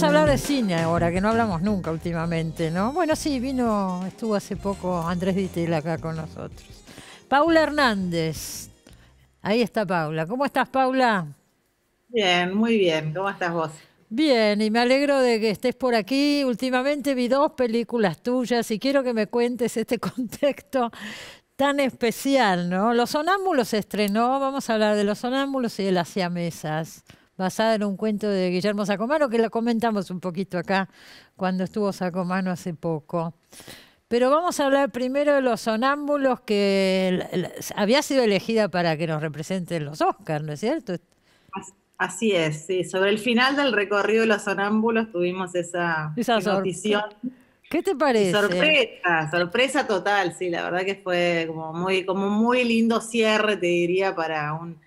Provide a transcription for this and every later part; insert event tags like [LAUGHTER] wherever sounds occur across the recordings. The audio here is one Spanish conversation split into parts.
Vamos a hablar de cine ahora, que no hablamos nunca últimamente, ¿no? Bueno, sí, vino, estuvo hace poco Andrés Vitel acá con nosotros. Paula Hernández. Ahí está Paula. ¿Cómo estás, Paula? Bien, muy bien. ¿Cómo estás vos? Bien, y me alegro de que estés por aquí. Últimamente vi dos películas tuyas y quiero que me cuentes este [LAUGHS] contexto tan especial, ¿no? Los Sonámbulos se estrenó, vamos a hablar de los Sonámbulos y de las Siamesas basada en un cuento de Guillermo Sacomano, que lo comentamos un poquito acá cuando estuvo Sacomano hace poco. Pero vamos a hablar primero de los sonámbulos que había sido elegida para que nos representen los Oscars, ¿no es cierto? Así es, sí. Sobre el final del recorrido de los sonámbulos tuvimos esa, esa ¿Qué te parece? Sorpresa, sorpresa total, sí, la verdad que fue como muy, como muy lindo cierre, te diría, para un,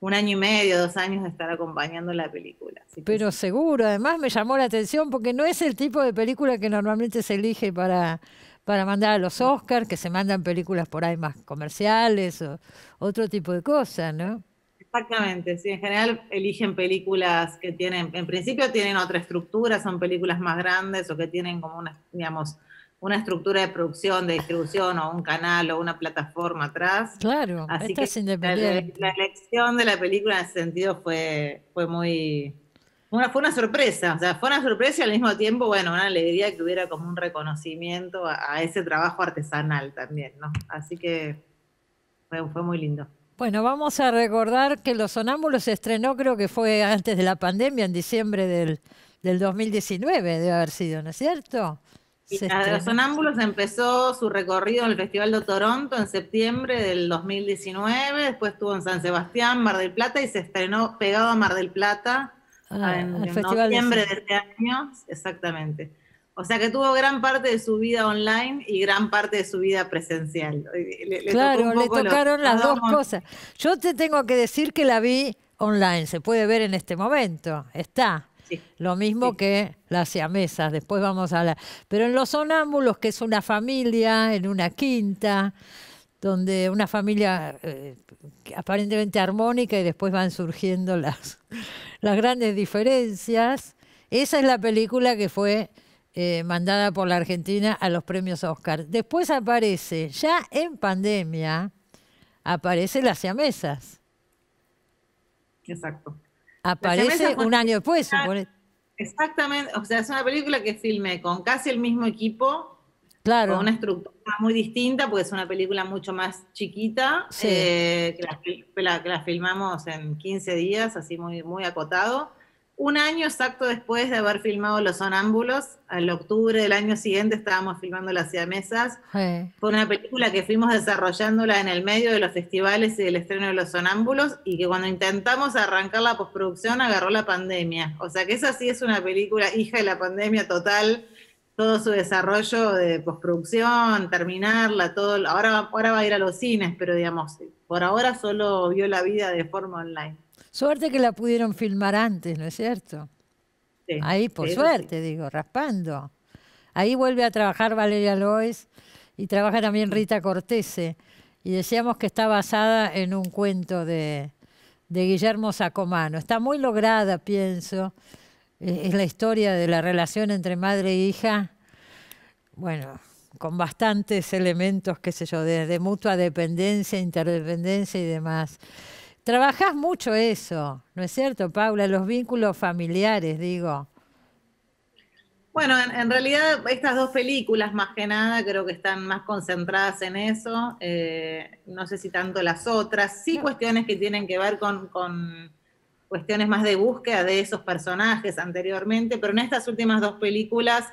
un año y medio, dos años de estar acompañando la película. Pero seguro, además me llamó la atención porque no es el tipo de película que normalmente se elige para, para mandar a los Oscars, que se mandan películas por ahí más comerciales o otro tipo de cosas, ¿no? Exactamente, sí, en general eligen películas que tienen, en principio tienen otra estructura, son películas más grandes o que tienen como una, digamos, una estructura de producción, de distribución o un canal o una plataforma atrás. Claro, así que es independiente. La, la, elección de la película en ese sentido fue, fue muy... Una, fue una sorpresa, o sea, fue una sorpresa y al mismo tiempo, bueno, una alegría que hubiera como un reconocimiento a, ese trabajo artesanal también, ¿no? Así que fue, muy lindo. Bueno, vamos a recordar que Los Sonámbulos se estrenó, creo que fue antes de la pandemia, en diciembre del, del 2019, debe haber sido, ¿no es cierto? Sonámbulos empezó su recorrido en el Festival de Toronto en septiembre del 2019, después estuvo en San Sebastián, Mar del Plata y se estrenó pegado a Mar del Plata ah, en, noviembre de... este año, exactamente. O sea que tuvo gran parte de su vida online y gran parte de su vida presencial. claro, le tocaron las dos cosas. Yo te tengo que decir que la vi online, se puede ver en este momento, está. Lo mismo que las siamesas, después vamos a hablar. Pero en los sonámbulos, que es una familia, en una quinta, donde una familia eh, aparentemente armónica y después van surgiendo las, [LAUGHS] las grandes diferencias. Esa es la película que fue eh, mandada por la Argentina a los premios Oscar. Después aparece, ya en pandemia, aparece las siamesas. Exacto. Aparece un año después, Exactamente, o sea, es una película que filmé con casi el mismo equipo, claro. con una estructura muy distinta, porque es una película mucho más chiquita, eh, que, la, la, filmamos en 15 días, así muy, muy acotado un año exacto después de haber filmado Los Sonámbulos, al octubre del año siguiente estábamos filmando Las Siamesas. Mesas. Fue una película que fuimos desarrollándola en el medio de los festivales y del estreno de Los Sonámbulos y que cuando intentamos arrancar la postproducción agarró la pandemia. O sea que esa sí es una película hija de la pandemia total, todo su desarrollo de postproducción, terminarla, todo. Ahora, ahora va a ir a los cines, pero digamos, por ahora solo vio la vida de forma online. Suerte que la pudieron filmar antes, ¿no es cierto? Ahí, por suerte, digo, raspando. Ahí vuelve a trabajar Valeria Lois y trabaja también Rita Cortese. Y decíamos que está basada en un cuento de, Guillermo Sacomano. Está muy lograda, pienso. Es la historia de la relación entre madre e hija, bueno, con bastantes elementos, qué sé yo, de mutua dependencia, interdependencia y demás. Trabajas mucho eso, ¿no es cierto, Paula? Los vínculos familiares, digo. Bueno, en, realidad estas dos películas más que nada creo que están más concentradas en eso, eh, no sé si tanto las otras, sí cuestiones que tienen que ver con, cuestiones más de búsqueda de esos personajes anteriormente, pero en estas últimas dos películas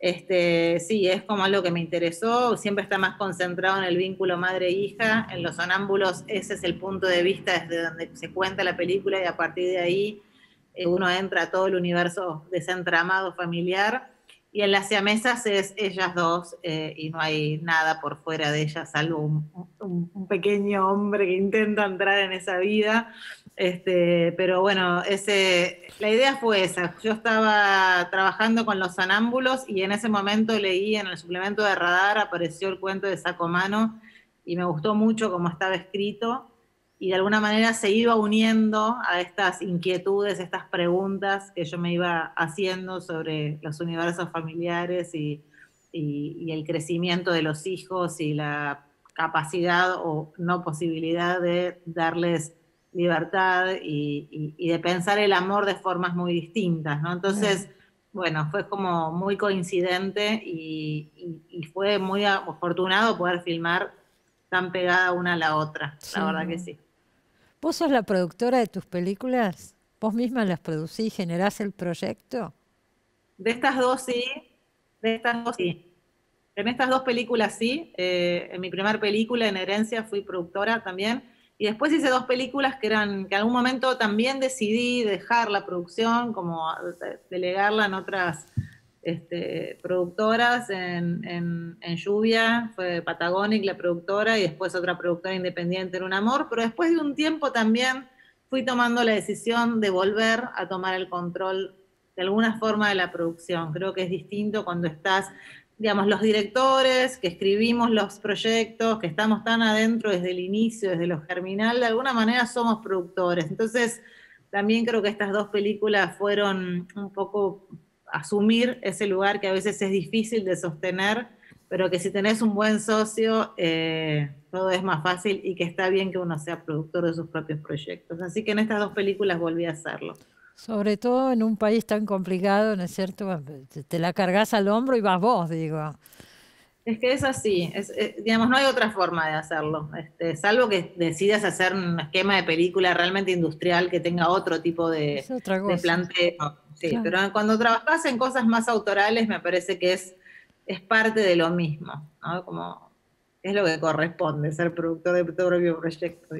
este, sí, es como algo que me interesó, siempre está más concentrado en el vínculo madre-hija, en los sonámbulos ese es el punto de vista desde donde se cuenta la película y a partir de ahí eh, uno entra a todo el universo desentramado familiar y en las siamesas es ellas dos eh, y no hay nada por fuera de ellas, salvo un pequeño hombre que intenta entrar en esa vida este, pero bueno, ese, la idea fue esa. Yo estaba trabajando con los anámbulos y en ese momento leí en el suplemento de Radar, apareció el cuento de Sacomano y me gustó mucho cómo estaba escrito y de alguna manera se iba uniendo a estas inquietudes, estas preguntas que yo me iba haciendo sobre los universos familiares y el crecimiento de los hijos y la capacidad o no posibilidad de darles libertad y, de pensar el amor de formas muy distintas, ¿no? Entonces, bueno, fue como muy coincidente y, fue muy afortunado poder filmar tan pegada una a la otra, la verdad que sí. ¿Vos sos la productora de tus películas? ¿Vos misma las producís, generás el proyecto? De estas dos sí, de estas dos sí. En estas dos películas sí. Eh, en mi primera película, en Herencia, fui productora también. Y después hice dos películas que eran, que en algún momento también decidí dejar la producción, como delegarla en otras este, productoras, en, en, en, Lluvia, fue Patagonic la productora, y después otra productora independiente en Un Amor, pero después de un tiempo también fui tomando la decisión de volver a tomar el control de alguna forma de la producción. Creo que es distinto cuando estás digamos, los directores que escribimos los proyectos, que estamos tan adentro desde el inicio, desde lo germinal, de alguna manera somos productores. Entonces, también creo que estas dos películas fueron un poco asumir ese lugar que a veces es difícil de sostener, pero que si tenés un buen socio, eh, todo es más fácil y que está bien que uno sea productor de sus propios proyectos. Así que en estas dos películas volví a hacerlo. Sobre todo en un país tan complicado, ¿no es cierto? Te la cargas al hombro y vas vos, digo. Es que es así, eh, digamos, no hay otra forma de hacerlo, este, salvo que decidas hacer un esquema de película realmente industrial que tenga otro tipo de, planteo. Sí, pero cuando trabajas en cosas más autorales me parece que es, es parte de lo mismo, ¿no? Como es lo que corresponde, ser productor de tu propio proyecto.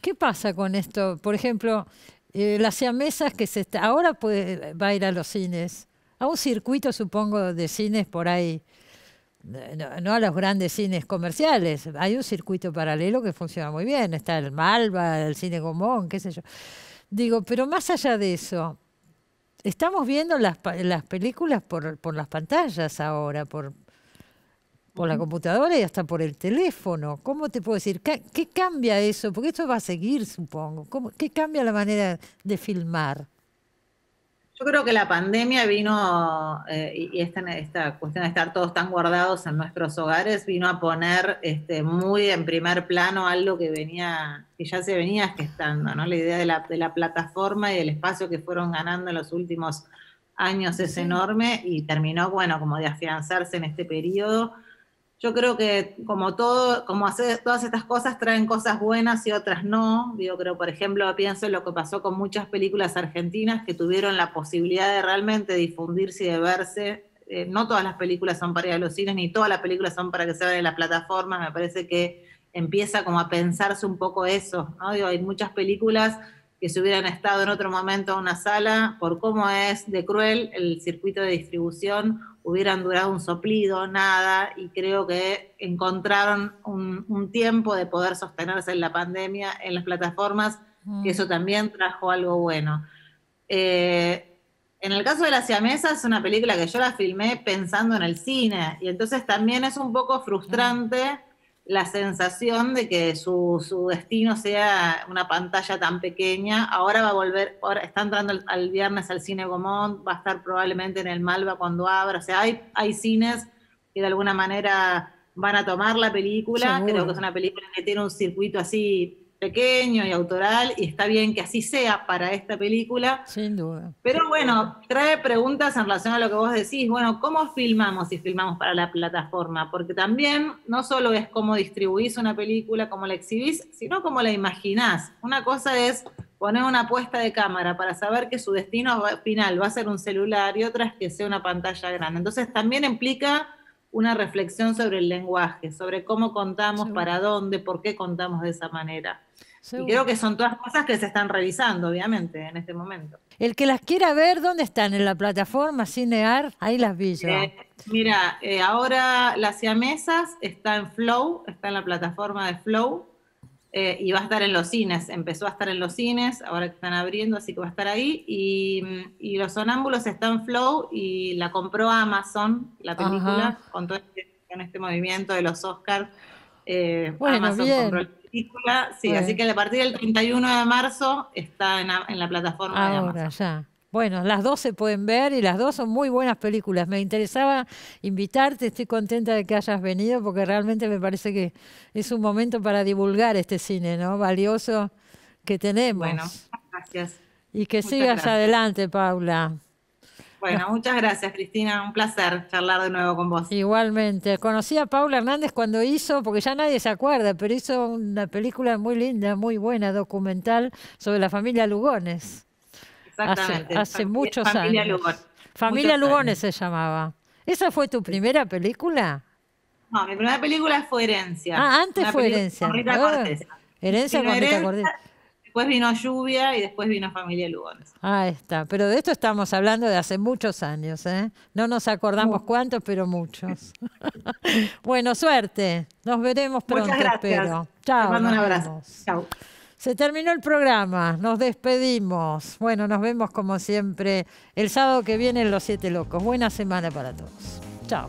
¿Qué pasa con esto? Por ejemplo, eh, las siamesas que se está, ahora puede, va a ir a los cines, a un circuito supongo de cines por ahí, no, a los grandes cines comerciales, hay un circuito paralelo que funciona muy bien, está el Malva, el Cine Gomón, qué sé yo. Digo, pero más allá de eso, estamos viendo las, las películas por, por las pantallas ahora, por, por la computadora y hasta por el teléfono. ¿Cómo te puedo decir? ¿Qué, cambia eso? Porque esto va a seguir, supongo. ¿Cómo, ¿Qué cambia la manera de filmar? Yo creo que la pandemia vino, eh, y esta, esta, cuestión de estar todos tan guardados en nuestros hogares, vino a poner este, muy en primer plano algo que venía, que ya se venía gestando, ¿no? La idea de la, de la plataforma y el espacio que fueron ganando en los últimos años es enorme y terminó, bueno, como de afianzarse en este periodo yo creo que como todo, como hacer todas estas cosas traen cosas buenas y otras no. Yo creo, por ejemplo, pienso en lo que pasó con muchas películas argentinas que tuvieron la posibilidad de realmente difundirse y de verse. Eh, no todas las películas son para ir a los cines, ni todas las películas son para que se vean en las plataformas. Me parece que empieza como a pensarse un poco eso, ¿no? hay muchas películas que si hubieran estado en otro momento en una sala, por cómo es de cruel el circuito de distribución, hubieran durado un soplido, nada, y creo que encontraron un, tiempo de poder sostenerse en la pandemia en las plataformas, mm. eso también trajo algo bueno. Eh, en el caso de La Siamesa es una película que yo la filmé pensando en el cine, y entonces también es un poco frustrante. Mm la sensación de que su, destino sea una pantalla tan pequeña. Ahora va a volver, ahora está entrando al, viernes al cine Gomont, va a estar probablemente en el Malva cuando abra. O sea, hay, hay cines que de alguna manera van a tomar la película. Creo que es una película que tiene un circuito así pequeño y autoral, y está bien que así sea para esta película. Sin duda. Pero bueno, trae preguntas en relación a lo que vos decís. Bueno, ¿cómo filmamos si filmamos para la plataforma? Porque también no solo es cómo distribuís una película, cómo la exhibís, sino cómo la imaginás. Una cosa es poner una puesta de cámara para saber que su destino final va a ser un celular y otra es que sea una pantalla grande. Entonces también implica una reflexión sobre el lenguaje, sobre cómo contamos, para dónde, por qué contamos de esa manera. Y creo que son todas cosas que se están revisando, obviamente, en este momento. El que las quiera ver, ¿dónde están? ¿En la plataforma Cinear? Ahí las vi yo. Eh, mira, eh, ahora las siamesas está en Flow, está en la plataforma de Flow. Eh, y va a estar en los cines, empezó a estar en los cines, ahora que están abriendo, así que va a estar ahí. Y, Los Sonámbulos está en Flow y la compró Amazon, la película, con todo este, este, movimiento de los Oscars. bueno, Amazon sí, así que a partir del 31 de marzo está en, la plataforma Ahora, de Amazon. ya. Bueno, las dos se pueden ver y las dos son muy buenas películas. Me interesaba invitarte, estoy contenta de que hayas venido porque realmente me parece que es un momento para divulgar este cine, ¿no? Valioso que tenemos. Bueno, gracias. Y que sigas adelante, Paula. Bueno, muchas gracias, Cristina. Un placer charlar de nuevo con vos. Igualmente. Conocí a Paula Hernández cuando hizo, porque ya nadie se acuerda, pero hizo una película muy linda, muy buena, documental, sobre la familia Lugones. Exactamente. Hace, muchos años. muchos familia años. Lugones. Familia Lugones se llamaba. ¿Esa fue tu primera película? No, mi primera película fue Herencia. Ah, antes fue Herencia. Con Herencia con Rita ah, Después vino Lluvia y después vino Familia Lugones. Ahí está. Pero de esto estamos hablando de hace muchos años, ¿eh? No nos acordamos cuántos, pero muchos. [LAUGHS] bueno, suerte. Nos veremos pronto, gracias. espero. Chao. Te mando un abrazo. Chao. Se terminó el programa, nos despedimos. Bueno, nos vemos como siempre el sábado que viene en Los Siete Locos. Buena semana para todos. Chao.